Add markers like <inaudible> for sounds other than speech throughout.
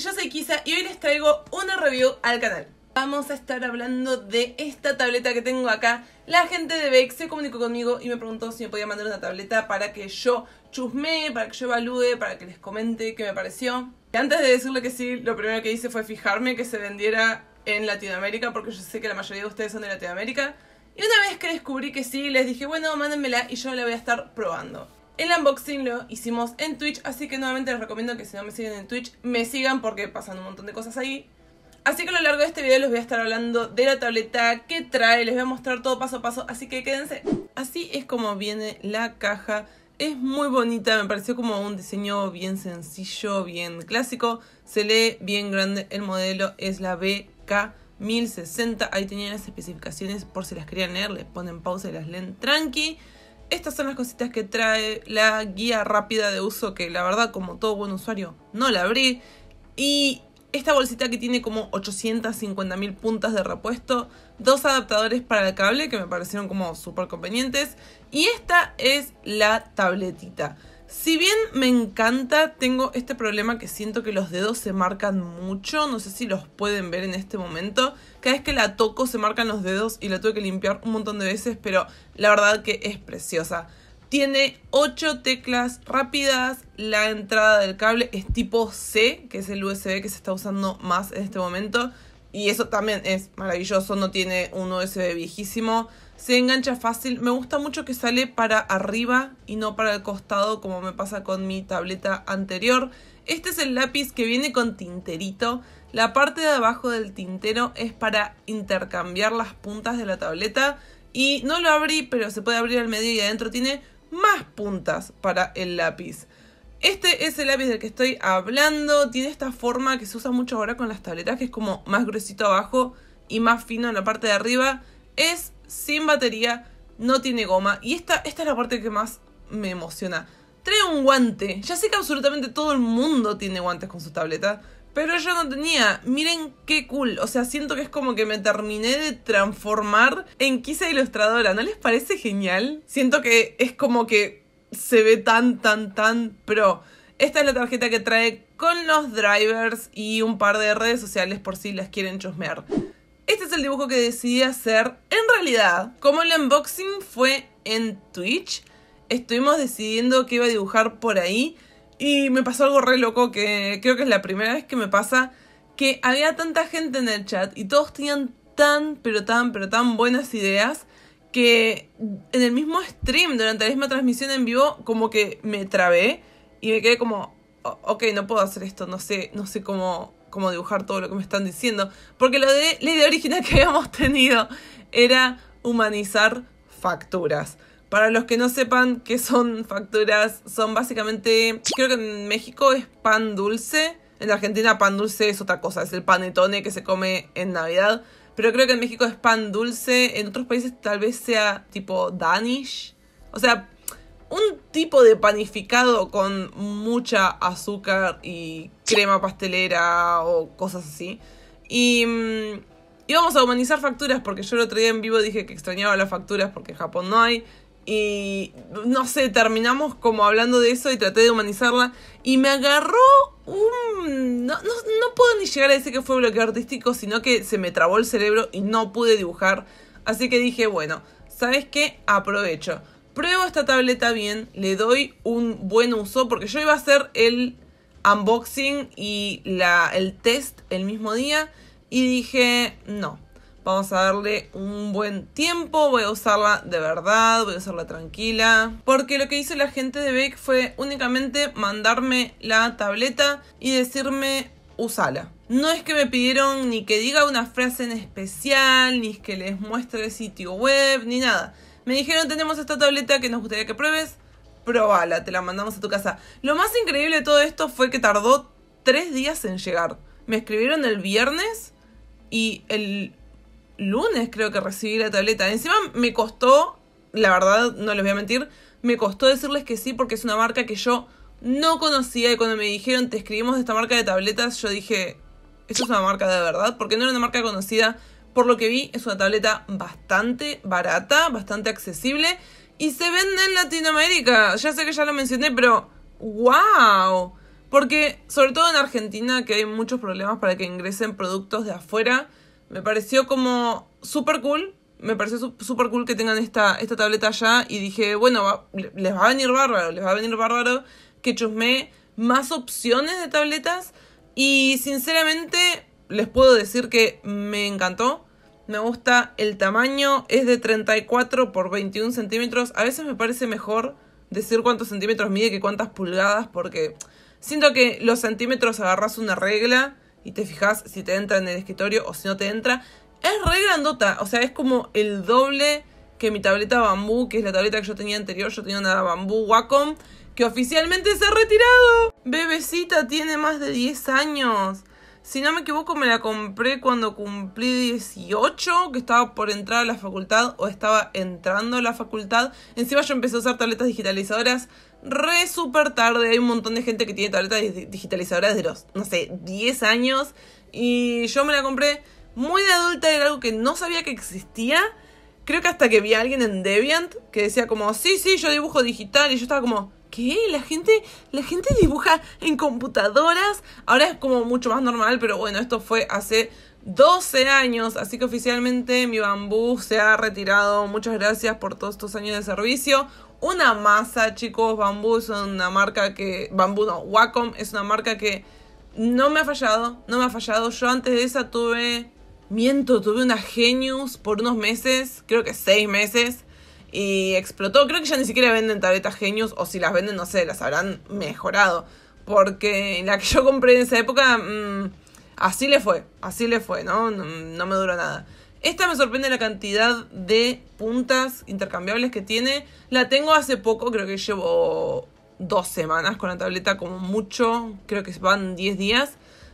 yo soy Kisa y hoy les traigo una review al canal. Vamos a estar hablando de esta tableta que tengo acá. La gente de Beck se comunicó conmigo y me preguntó si me podía mandar una tableta para que yo chusme, para que yo evalúe, para que les comente qué me pareció. antes de decirle que sí, lo primero que hice fue fijarme que se vendiera en Latinoamérica, porque yo sé que la mayoría de ustedes son de Latinoamérica. Y una vez que descubrí que sí, les dije, bueno, mándenmela y yo la voy a estar probando. El unboxing lo hicimos en Twitch, así que nuevamente les recomiendo que si no me siguen en Twitch, me sigan porque pasan un montón de cosas ahí. Así que a lo largo de este video les voy a estar hablando de la tableta que trae, les voy a mostrar todo paso a paso, así que quédense. Así es como viene la caja, es muy bonita, me pareció como un diseño bien sencillo, bien clásico. Se lee bien grande, el modelo es la BK1060, ahí tenían las especificaciones por si las querían leer, le ponen pausa y las leen tranqui. Estas son las cositas que trae la guía rápida de uso que la verdad como todo buen usuario no la abrí. Y esta bolsita que tiene como 850.000 puntas de repuesto, dos adaptadores para el cable que me parecieron como súper convenientes y esta es la tabletita. Si bien me encanta, tengo este problema que siento que los dedos se marcan mucho. No sé si los pueden ver en este momento. Cada vez que la toco se marcan los dedos y la tuve que limpiar un montón de veces, pero la verdad que es preciosa. Tiene 8 teclas rápidas. La entrada del cable es tipo C, que es el USB que se está usando más en este momento. Y eso también es maravilloso. No tiene un USB viejísimo se engancha fácil. Me gusta mucho que sale para arriba y no para el costado como me pasa con mi tableta anterior. Este es el lápiz que viene con tinterito. La parte de abajo del tintero es para intercambiar las puntas de la tableta. Y no lo abrí, pero se puede abrir al medio y adentro tiene más puntas para el lápiz. Este es el lápiz del que estoy hablando. Tiene esta forma que se usa mucho ahora con las tabletas, que es como más gruesito abajo y más fino en la parte de arriba. Es sin batería, no tiene goma. Y esta, esta es la parte que más me emociona. Trae un guante. Ya sé que absolutamente todo el mundo tiene guantes con su tableta. Pero yo no tenía. Miren qué cool. O sea, siento que es como que me terminé de transformar en quizá ilustradora. ¿No les parece genial? Siento que es como que se ve tan, tan, tan pro. Esta es la tarjeta que trae con los drivers y un par de redes sociales por si las quieren chusmear. Este es el dibujo que decidí hacer. En realidad, como el unboxing fue en Twitch, estuvimos decidiendo que iba a dibujar por ahí. Y me pasó algo re loco que creo que es la primera vez que me pasa. Que había tanta gente en el chat y todos tenían tan, pero tan, pero tan buenas ideas que en el mismo stream, durante la misma transmisión en vivo, como que me trabé y me quedé como, ok, no puedo hacer esto, no sé, no sé cómo, cómo dibujar todo lo que me están diciendo. Porque lo de, la idea original <laughs> que habíamos tenido era humanizar facturas. Para los que no sepan qué son facturas, son básicamente, creo que en México es pan dulce, en Argentina pan dulce es otra cosa, es el panetone que se come en Navidad, pero creo que en México es pan dulce, en otros países tal vez sea tipo Danish, o sea, un tipo de panificado con mucha azúcar y crema pastelera o cosas así. Y mm, íbamos a humanizar facturas porque yo el otro día en vivo dije que extrañaba las facturas porque en Japón no hay. Y no sé, terminamos como hablando de eso y traté de humanizarla. Y me agarró un... No, no puedo ni llegar a decir que fue bloqueo artístico, sino que se me trabó el cerebro y no pude dibujar. Así que dije, bueno, ¿sabes qué? Aprovecho pruebo esta tableta bien, le doy un buen uso, porque yo iba a hacer el unboxing y la, el test el mismo día y dije, no, vamos a darle un buen tiempo, voy a usarla de verdad, voy a usarla tranquila, porque lo que hizo la gente de Beck fue únicamente mandarme la tableta y decirme, usala. No es que me pidieron ni que diga una frase en especial, ni que les muestre el sitio web, ni nada me dijeron, tenemos esta tableta que nos gustaría que pruebes. Probala, te la mandamos a tu casa. Lo más increíble de todo esto fue que tardó tres días en llegar. Me escribieron el viernes y el lunes creo que recibí la tableta. Encima me costó, la verdad, no les voy a mentir, me costó decirles que sí porque es una marca que yo no conocía y cuando me dijeron te escribimos de esta marca de tabletas, yo dije, ¿esto es una marca de verdad? Porque no era una marca conocida, por lo que vi, es una tableta bastante barata, bastante accesible y se vende en Latinoamérica. Ya sé que ya lo mencioné, pero wow. Porque sobre todo en Argentina, que hay muchos problemas para que ingresen productos de afuera, me pareció como Súper cool. Me pareció súper cool que tengan esta, esta tableta allá y dije, bueno, les va a venir bárbaro, les va a venir bárbaro que chusme más opciones de tabletas y sinceramente les puedo decir que me encantó. Me gusta el tamaño, es de 34 por 21 centímetros. A veces me parece mejor decir cuántos centímetros mide que cuántas pulgadas, porque siento que los centímetros agarras una regla y te fijas si te entra en el escritorio o si no te entra. Es re grandota, o sea, es como el doble que mi tableta bambú, que es la tableta que yo tenía anterior. Yo tenía una bambú Wacom que oficialmente se ha retirado. Bebecita tiene más de 10 años. Si no me equivoco, me la compré cuando cumplí 18, que estaba por entrar a la facultad o estaba entrando a la facultad. Encima yo empecé a usar tabletas digitalizadoras re súper tarde. Hay un montón de gente que tiene tabletas digitalizadoras de los, no sé, 10 años. Y yo me la compré muy de adulta, era algo que no sabía que existía. Creo que hasta que vi a alguien en Deviant que decía como, sí, sí, yo dibujo digital. Y yo estaba como, ¿Qué? La gente, la gente dibuja en computadoras. Ahora es como mucho más normal, pero bueno, esto fue hace 12 años, así que oficialmente mi bambú se ha retirado. Muchas gracias por todos estos años de servicio. Una masa, chicos, bambú es una marca que. Bambú no, Wacom es una marca que no me ha fallado, no me ha fallado. Yo antes de esa tuve. Miento, tuve una Genius por unos meses, creo que seis meses y explotó. Creo que ya ni siquiera venden tabletas Genius, o si las venden, no sé, las habrán mejorado. Porque la que yo compré en esa época, mm, así le fue, así le fue, ¿no? ¿no? me duró nada. Esta me sorprende la cantidad de puntas intercambiables que tiene. La tengo hace poco, creo que llevo dos semanas con la tableta como mucho, creo que van 10 días.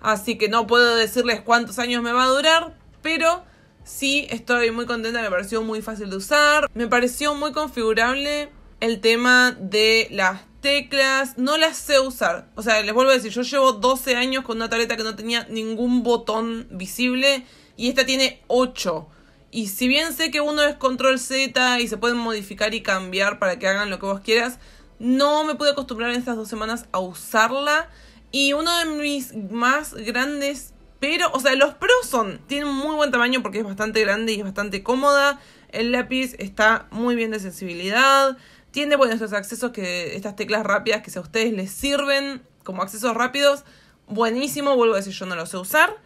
Así que no puedo decirles cuántos años me va a durar, pero Sí, estoy muy contenta, me pareció muy fácil de usar. Me pareció muy configurable el tema de las teclas. No las sé usar. O sea, les vuelvo a decir, yo llevo 12 años con una tableta que no tenía ningún botón visible y esta tiene 8. Y si bien sé que uno es control Z y se pueden modificar y cambiar para que hagan lo que vos quieras, no me pude acostumbrar en estas dos semanas a usarla. Y uno de mis más grandes pero, o sea, los pros son, tiene un muy buen tamaño porque es bastante grande y es bastante cómoda. El lápiz está muy bien de sensibilidad. Tiene, bueno, estos accesos que, estas teclas rápidas que a ustedes les sirven como accesos rápidos, buenísimo, vuelvo a decir, yo no lo sé usar.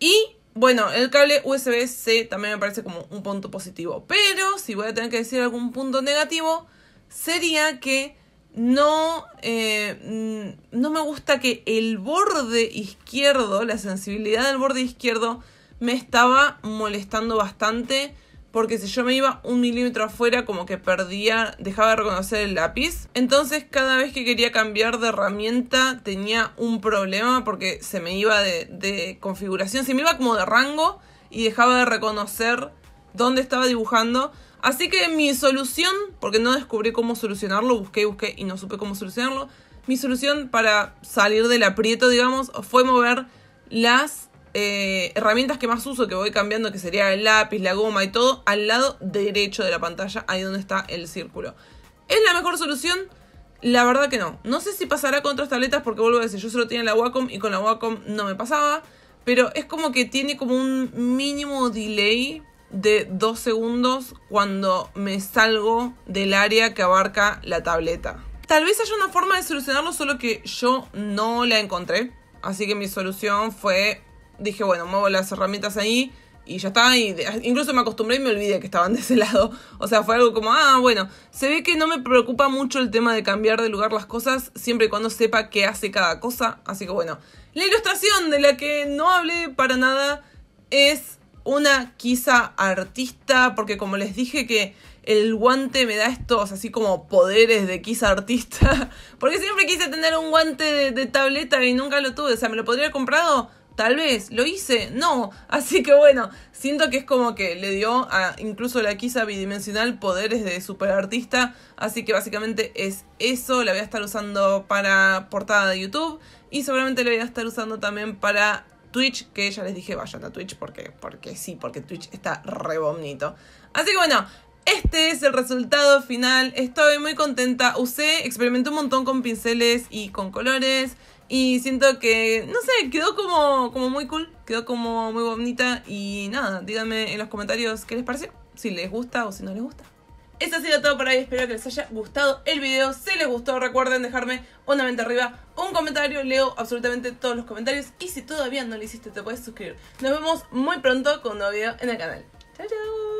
Y, bueno, el cable USB-C también me parece como un punto positivo. Pero, si voy a tener que decir algún punto negativo, sería que no, eh, mm, no me gusta que el borde izquierdo, la sensibilidad del borde izquierdo, me estaba molestando bastante. Porque si yo me iba un milímetro afuera, como que perdía, dejaba de reconocer el lápiz. Entonces cada vez que quería cambiar de herramienta tenía un problema porque se me iba de configuración, se me iba como de rango y dejaba de reconocer dónde estaba dibujando. Así que mi solución, porque no descubrí cómo solucionarlo, busqué y busqué y no supe cómo solucionarlo, mi solución para salir del aprieto, digamos, fue mover las eh, herramientas que más uso, que voy cambiando, que sería el lápiz, la goma y todo, al lado derecho de la pantalla, ahí donde está el círculo. ¿Es la mejor solución? La verdad que no. No sé si pasará con otras tabletas porque vuelvo a decir, yo solo tenía la Wacom y con la Wacom no me pasaba. Pero es como que tiene como un mínimo delay de dos segundos cuando me salgo del área que abarca la tableta. Tal vez haya una forma de solucionarlo, solo que yo no la encontré. Así que mi solución fue, dije, bueno, muevo las herramientas ahí y ya está. Y incluso me acostumbré y me olvidé que estaban de ese <laughs> lado. O sea, fue algo como, ah, bueno, se ve que no me preocupa mucho el tema de cambiar de lugar las cosas, siempre y cuando sepa qué hace cada cosa. Así que bueno, la ilustración de la que no hablé para nada es una quizá artista, porque como les dije que el guante me da estos así como poderes de quizá artista, <laughs> porque siempre quise tener un guante de, tableta y nunca lo tuve, o sea, me lo podría haber comprado, tal vez, lo hice, no, <laughs> así que bueno, siento que es como que le dio a incluso la quizá bidimensional poderes de super artista, así que básicamente es eso, la voy a estar usando para portada de YouTube y seguramente la voy a estar usando también para Twitch, que ya les dije, vayan a Twitch porque, porque sí, porque Twitch está re Así que bueno, este es el resultado final. Estoy muy contenta. Usé, experimenté un montón con pinceles y con colores. Y siento que, no sé, quedó como, como muy cool, quedó como muy bonita. Y nada, díganme en los comentarios qué les pareció, si les gusta o si no les gusta. Eso ha sido todo por hoy, espero que les haya gustado el video. Si les gustó, recuerden dejarme una mente arriba, un comentario, leo absolutamente todos los comentarios y si todavía no lo hiciste te puedes suscribir. Nos vemos muy pronto con un nuevo video en el canal. Chao, chao.